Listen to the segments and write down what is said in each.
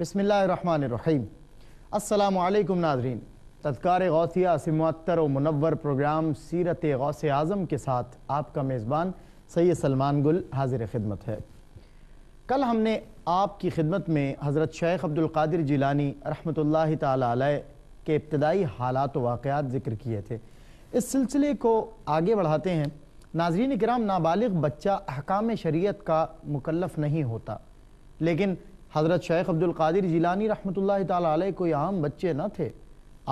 बसमीम अल्लाम नाजरीन तदकार गौसिया असमतर व मनवर प्रोग्राम सीरत गौस आज़म के साथ आपका मेज़बान सैद सलमान गुल हाजिर खिदमत है कल हमने आपकी खिदमत में हज़रत शेख अब्दुल्कर जिलानी रहमत ताली के इब्तदाई हालात वाक़ात ज़िक्र किए थे इस सिलसिले को आगे बढ़ाते हैं नाजरीन कराम नाबालिग बच्चा अहकाम शरीत का मुकलफ नहीं होता लेकिन हज़रत शेख अब्दुल्कर जिलानी रहमत ताली कोई आम बच्चे न थे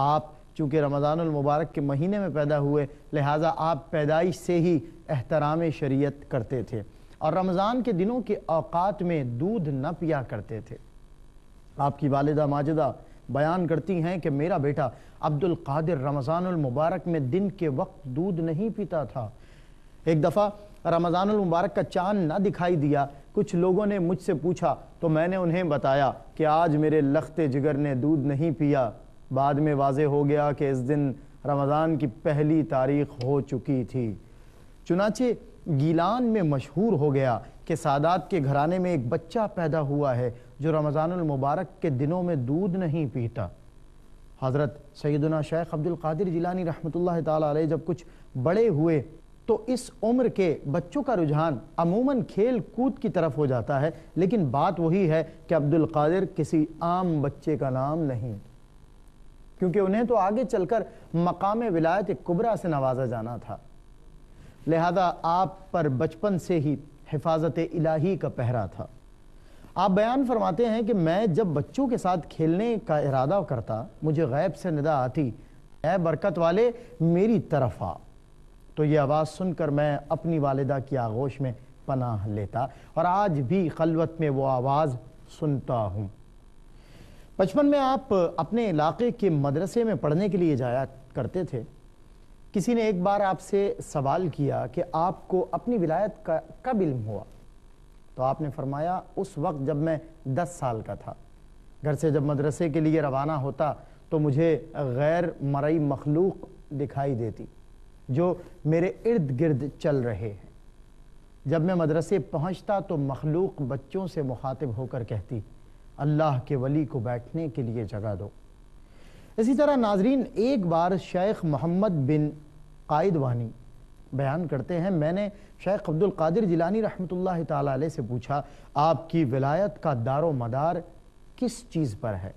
आप चूँकि रमज़ानमबारक के महीने में पैदा हुए लिहाजा आप पैदाइश से ही एहतराम शरीयत करते थे और रमज़ान के दिनों के अवकात में दूध न पिया करते थे आपकी वालदा माजदा बयान करती हैं कि मेरा बेटा अब्दुल कादिर रमज़ान मुबारक में दिन के वक्त दूध नहीं पीता था एक दफ़ा रमज़ान मुबारक का चांद ना दिखाई दिया कुछ लोगों ने मुझसे पूछा तो मैंने उन्हें बताया कि आज मेरे लखते जिगर ने दूध नहीं पिया बाद में वाजे हो गया कि इस दिन रमज़ान की पहली तारीख हो चुकी थी चुनाचे गीलान में मशहूर हो गया कि सादात के घराने में एक बच्चा पैदा हुआ है जो रमज़ान मुबारक के दिनों में दूध नहीं पीता हज़रत सैदना शेख अब्दुल कादिर जिलानी रहमतुल्लाह ताला जब कुछ बड़े हुए तो इस उम्र के बच्चों का रुझान अमूमन खेल कूद की तरफ हो जाता है लेकिन बात वही है कि अब्दुल कादिर किसी आम बच्चे का नाम नहीं क्योंकि उन्हें तो आगे चलकर मकाम विलायत कुबरा से नवाजा जाना था लिहाजा आप पर बचपन से ही हिफाजत इलाही का पहरा था आप बयान फरमाते हैं कि मैं जब बच्चों के साथ खेलने का इरादा करता मुझे गैब से निदा आती ए बरकत वाले मेरी तरफ आ तो ये आवाज़ सुनकर मैं अपनी वालदा की आगोश में पनाह लेता और आज भी खलवत में वो आवाज़ सुनता हूँ बचपन में आप अपने इलाके के मदरसे में पढ़ने के लिए जाया करते थे किसी ने एक बार आपसे सवाल किया कि आपको अपनी विलायत का कब इल्म हुआ तो आपने फरमाया उस वक्त जब मैं दस साल का था घर से जब मदरसे के लिए रवाना होता तो मुझे गैर मरई मखलूक दिखाई देती जो मेरे इर्द गिर्द चल रहे हैं जब मैं मदरसे पहुंचता तो मखलूक बच्चों से मुखातिब होकर कहती अल्लाह के वली को बैठने के लिए जगह दो इसी तरह नाजरीन एक बार शेख मोहम्मद बिन कायद वानी बयान करते हैं मैंने शेख अब्दुल कादिर जिलानी रहमतुल्लाह ताला से पूछा आपकी विलायत का दारो मदार किस चीज़ पर है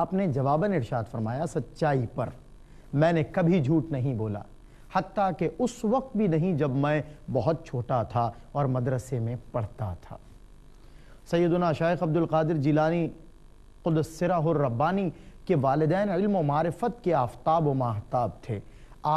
आपने जवाबन इरशाद फरमाया सच्चाई पर मैंने कभी झूठ नहीं बोला हती कि उस वक्त भी नहीं जब मैं बहुत छोटा था और मदरसे में पढ़ता था सैदना शाइ अब्दुल कादिर जिलानी रब्बानी के वालदेन मारफत के आफ्ताब व महताब थे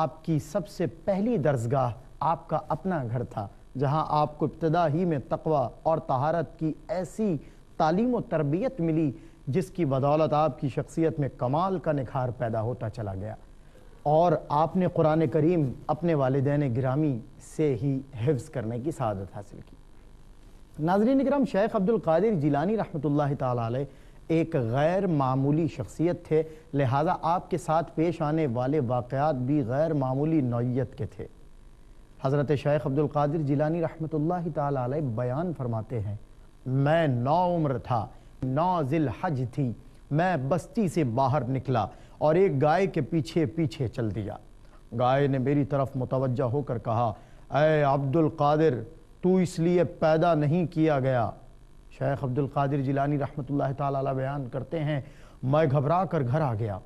आपकी सबसे पहली दर्जगाह आपका अपना घर था जहाँ आपको इब्तदा ही में तकवा और तहारत की ऐसी तालीम व तरबियत मिली जिसकी बदौलत आपकी शख्सियत में कमाल का निखार पैदा होता चला गया और आपने कुरान करीम अपने वालदेन ग्रामी से ही हिफ्ज़ करने की शहादत हासिल की नाजरीन ग्राम शेख अब्दुल कादिर जिलानी रहमत ताला एक गैर मामूली शख्सियत थे लिहाजा आपके साथ पेश आने वाले वाक़ात भी गैर मामूली नौीयत के थे हज़रत शेख अब्दुल कादिर जिलानी रहमत ताला बयान फरमाते हैं मैं नौ उम्र था नौ जिल हज थी मैं बस्ती से बाहर निकला और एक गाय के पीछे पीछे चल दिया गाय ने मेरी तरफ मुतवजह होकर कहा अय अब्दुल कादिर तू इसलिए पैदा नहीं किया गया शेख अब्दुल कादिर जिलानी रहमतुल्लाह ताला बयान करते हैं मैं घबरा कर घर आ गया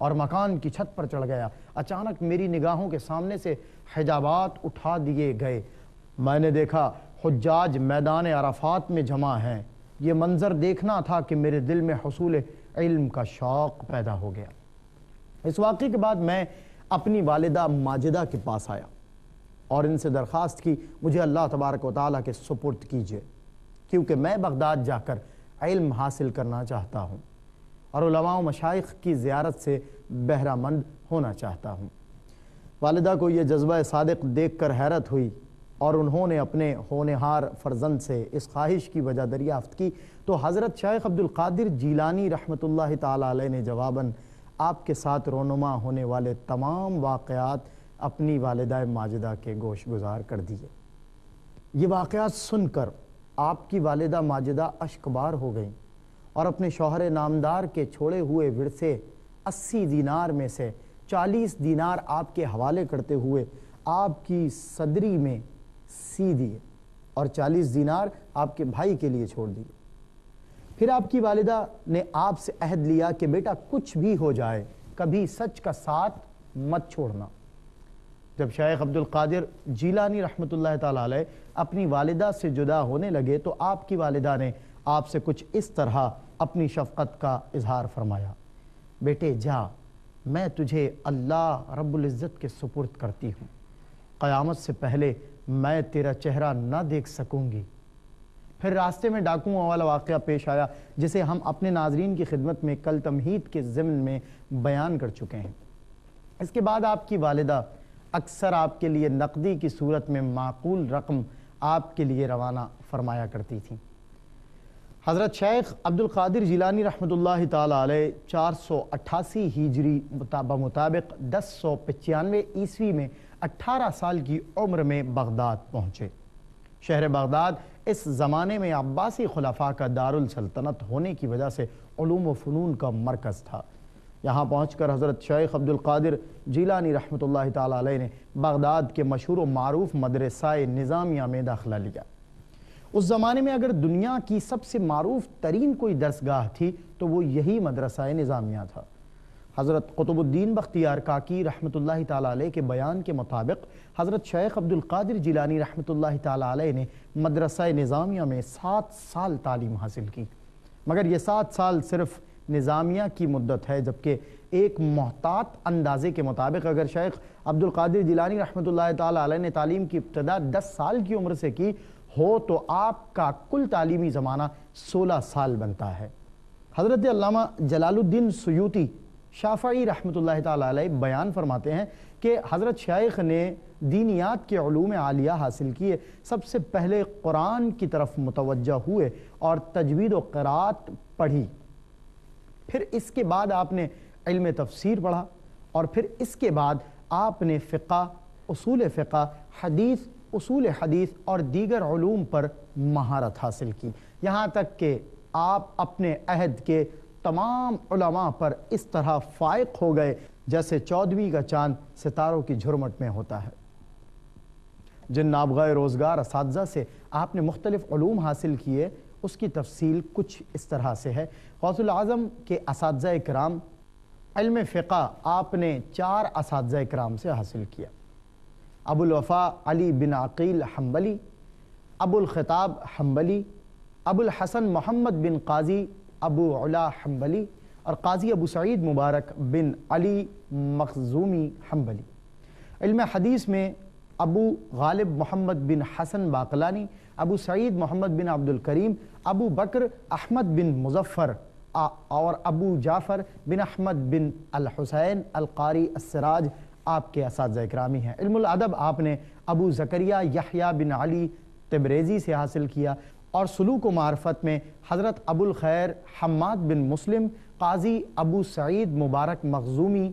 और मकान की छत पर चढ़ गया अचानक मेरी निगाहों के सामने से हिजाबात उठा दिए गए मैंने देखा हजाज मैदान अराफात में जमा हैं ये मंज़र देखना था कि मेरे दिल में हसूल इल्म का शौक़ पैदा हो गया इस वाक़े के बाद मैं अपनी वालदा माजिदा के पास आया और इनसे दरख्वास्त की मुझे अल्लाह तबारक वाली के सुपुर्द कीजिए क्योंकि मैं बगदाद जाकर इल्म हासिल करना चाहता हूँ और मशाइ की ज़्यारत से बहरामंद होना चाहता हूँ वालदा को यह जज्बा सदक देख कर हैरत हुई और उन्होंने अपने होनहार फर्जंद से इस ख्वाहिश की वजह दरियाफ्त की तो हज़रत शेख अब्दुल कादिर जीलानी रहमतुल्लाह ताला ने जवाबन आपके साथ रोनुमा होने वाले तमाम वाक़ात अपनी वालदा माजदा के गोश गुजार कर दिए ये वाक़ात सुनकर आपकी वालदा माजदा अशकबार हो गई और अपने शोहर नामदार के छोड़े हुए विरसे अस्सी दीनार में से चालीस दीनार आपके हवाले करते हुए आपकी सदरी में सी दिए और चालीस दीनार आपके भाई के लिए छोड़ दिए फिर आपकी वालिदा ने आपसे अहद लिया कि बेटा कुछ भी हो जाए कभी सच का साथ मत छोड़ना जब शेख अब्दुल कादिर जीलानी रहमतुल्लाह ताला अपनी वालिदा से जुदा होने लगे तो आपकी वालिदा ने आपसे कुछ इस तरह अपनी शफकत का इजहार फरमाया बेटे जा मैं तुझे अल्लाह रब्ज़त के सुपुर्द करती हूँ क़यामत से पहले मैं तेरा चेहरा ना देख सकूँगी फिर रास्ते में डाकुओं वाला वाक़ पेश आया जिसे हम अपने नाजरीन की खिदमत में कल तमहीद के ज़मन में बयान कर चुके हैं इसके बाद आपकी वालदा अक्सर आपके लिए नकदी की सूरत में माकूल रकम आपके लिए रवाना फरमाया करती थी हज़रत शेख अब्दुल कादिर जिलानी रहमतुल्लाह ताला चार सौ अट्ठासी हिजरी मुताबिक दस सौ पचानवे ईस्वी में अट्ठारह साल की उम्र में बगदाद पहुँचे शहर बगदाद इस ज़माने में अब्बासी खुलाफा का दारुलसल्तनत होने की वजह से फ़नून का मरकज़ था यहाँ पहुँच कर हज़रत शेख अब्दुल्कर जीलानी रहमत ला ने बगदाद के मशहूर मरूफ मदरसा निज़ामिया में दाखिला लिया उस ज़माने में अगर दुनिया की सबसे मरूफ तरीन कोई दरसगाह थी तो वो यही मदरसा निज़ामिया था हज़रत कुतुबुद्दीन बख्तियार काकी रहमत ताली के बयान के मुताबिक हज़रत शेख अब्दुल्कर जिलानी रहमत ताली ने मदरसा निज़ामिया में सात साल तालीम हासिल की मगर ये सात साल सिर्फ़ निज़ामिया की मुद्दत है जबकि एक महतात अंदाजे के मुताबिक अगर शेख अब्दुल्कर जिलानी रहमत ताली ने तालीम की इब्तदा दस साल की उम्र से की हो तो आपका कुल तालीमी ज़माना सोलह साल बनता है हज़रत जलालुद्दीन सयूती शाफाई रहमत ला बयान फरमाते हैं कि हज़रत शेख ने दीनियात के ूम आलिया हासिल किए सबसे पहले कुरान की तरफ मुतवजह हुए और तजवीद करात पढ़ी फिर इसके बाद आपने इल्म तफसीर पढ़ा और फिर इसके बाद आपने फ़िका असूल फ़िका हदीस असूल हदीस और दीगर ूम पर महारत हासिल की यहाँ तक कि आप अपने अहद के तमाम उलमा पर इस तरह फायक हो गए जैसे चौदहवीं का चांद सितारों की झुरमट में होता है जिन नाबगा रोज़गार इस से आपने मुख्तलिफ़ूम हासिल किए उसकी तफसील कुछ इस तरह से है गौसल आज़म के इस कराम इल्म फ़िका आपने चार इस कराम से हासिल किया Abulwafa Ali bin Aqil Hanbali खिताब Hanbali Abul Hasan Muhammad bin Qazi Abu Ala Hanbali और Qazi Abu Saeed Mubarak bin Ali Makhzumi Hanbali इल्म हदीस में अबू गालिब मोहम्मद बिन हसन बाकलानी अबू सईद मोहम्मद बिन अब्दुल करीम अबू बकर अहमद बिन मुजफ़र और अबू जाफ़र बिन अहमद बिन अल अलहुसैन अलकारी असराज आपके इस करामी हैं इल्मुल अदब आपने अबू जकरिया यहिया बिन अली तबरेज़ी से हासिल किया और सलूक मार्फत में हज़रत अबुल खैर हम्माद बिन मुस्लिम काजी अबू सईद मुबारक मखजूमी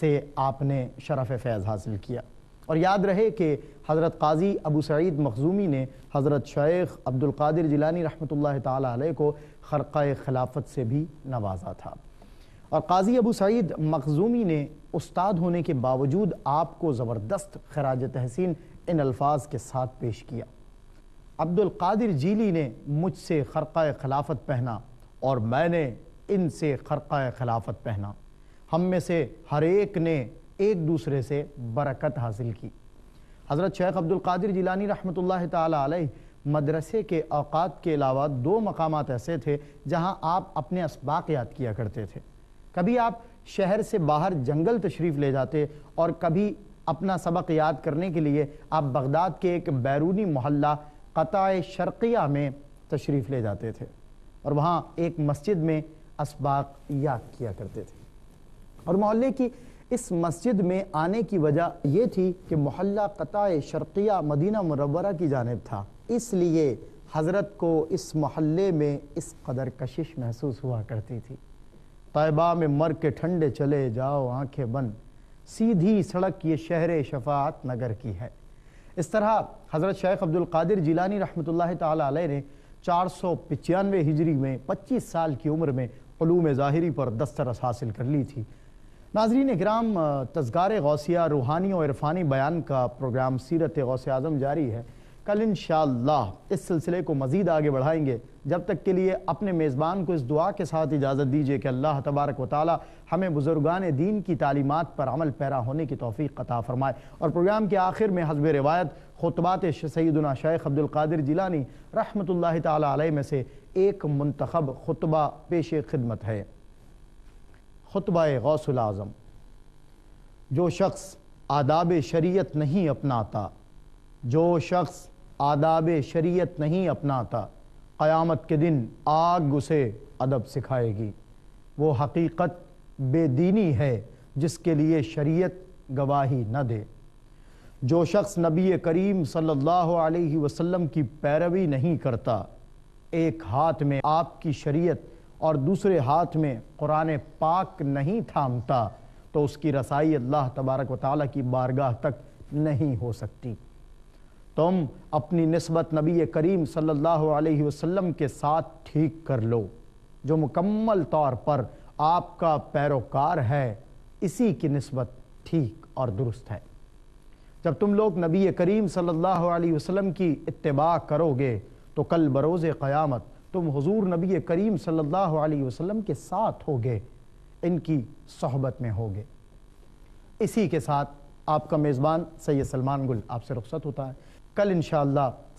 से आपने शरफ़ फैज़ हासिल किया और याद रहे कि हज़रत काजी अबू सईद मखजूमी ने हज़रत शेख अब्दुल्कर जिलानी रहमत ला को ख़रक़ खिलाफत से भी नवाजा था और काजी अबू सईद मखजूमी ने उस्ताद होने के बावजूद आपको ज़बरदस्त खराज तहसीन इन अल्फाज के साथ पेश किया अब्दुल कादिर जीली ने मुझसे खरक़ खिलाफत पहना और मैंने इनसे खरक़ खिलाफत पहना हम में से हर एक ने एक दूसरे से बरकत हासिल की हज़रत शेख अब्दुल कादिर जिलानी रहमतुल्लाह ताली मदरसे के अवकात के अलावा दो मकाम ऐसे थे जहाँ आप अपने इसबाक याद किया करते थे कभी आप शहर से बाहर जंगल तशरीफ़ ले जाते और कभी अपना सबक याद करने के लिए आप बगदाद के एक बैरूनी मोहल्ला ख़तः शर्क़िया में तशरीफ़ ले जाते थे और वहाँ एक मस्जिद में इसबाक याद किया करते थे और मोहल्ले की इस मस्जिद में आने की वजह यह थी कि मोहल्ला क़तः शर्क़िया मदीना मनवरा की जानब था इसलिए हज़रत को इस मोहल्ले में इस कदर कशिश महसूस हुआ करती थी तयबा में मर के ठंडे चले जाओ आंखें बंद सीधी सड़क ये शहर शफात नगर की है इस तरह हज़रत शेख अब्दुल कादिर जिलानी रहमतुल्लाह ताला ने चार सौ पचानवे हिजरी में पच्चीस साल की उम्र में ूम ज़ाहरी पर दस्तरस हासिल कर ली थी नाजरीन ग्राम तस्गार गौसिया रूहानी और इरफानी बयान का प्रोग्राम सीरत गौस आज़म जारी है कल इन इस सिलसिले को मज़ीद आगे बढ़ाएंगे जब तक के लिए अपने मेज़बान को इस दुआ के साथ इजाज़त दीजिए कि अल्लाह तबारक व ताली हमें बुज़ुर्गान दीन की तालीमत पर अमल पैरा होने की तोफ़ी कता फ़रमाए और प्रोग्राम के आखिर में हजब रवायत खुतबात सैदना शेख अब्दुल्कर जिलानी रहमत लाई में से एक मंतखब खुतबा पेश खिदमत है खुतबा गौसल आज़म जो शख्स आदाब शरीत नहीं अपनाता जो शख्स आदाब शरीयत नहीं अपनाता क़यामत के दिन आग उसे अदब सिखाएगी वो हकीकत बेदीनी है जिसके लिए शरीयत गवाही न दे जो शख्स नबी करीम सल्लल्लाहु अलैहि वसल्लम की पैरवी नहीं करता एक हाथ में आपकी शरीयत और दूसरे हाथ में कुरान पाक नहीं थामता तो उसकी रसाई अल्लाह तबारक वाली की बारगाह तक नहीं हो सकती तुम अपनी नस्बत नबी करीम सल्लल्लाहु अलैहि वसल्लम के साथ ठीक कर लो जो मुकम्मल तौर पर आपका पैरोकार है इसी की नस्बत ठीक और दुरुस्त है जब तुम लोग नबी करीम सल्लल्लाहु अलैहि वसल्लम की इतबा करोगे तो कल बरोज़ क़यामत तुम हुजूर नबी करीम सल्लल्लाहु अलैहि वसल्लम के साथ होगे इनकी सोहबत में होगे इसी के साथ आपका मेज़बान सैयद सलमान गुल आपसे रुख्सत होता है कल इन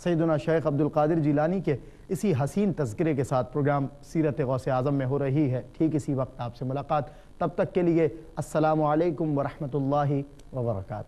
सैदना शेख अब्दुल्कर जीलानी के इसी हसीन तस्करे के साथ प्रोग्राम सीरत गौस आज़म में हो रही है ठीक इसी वक्त आपसे मुलाकात तब तक के लिए असलकम वरहमल वर्का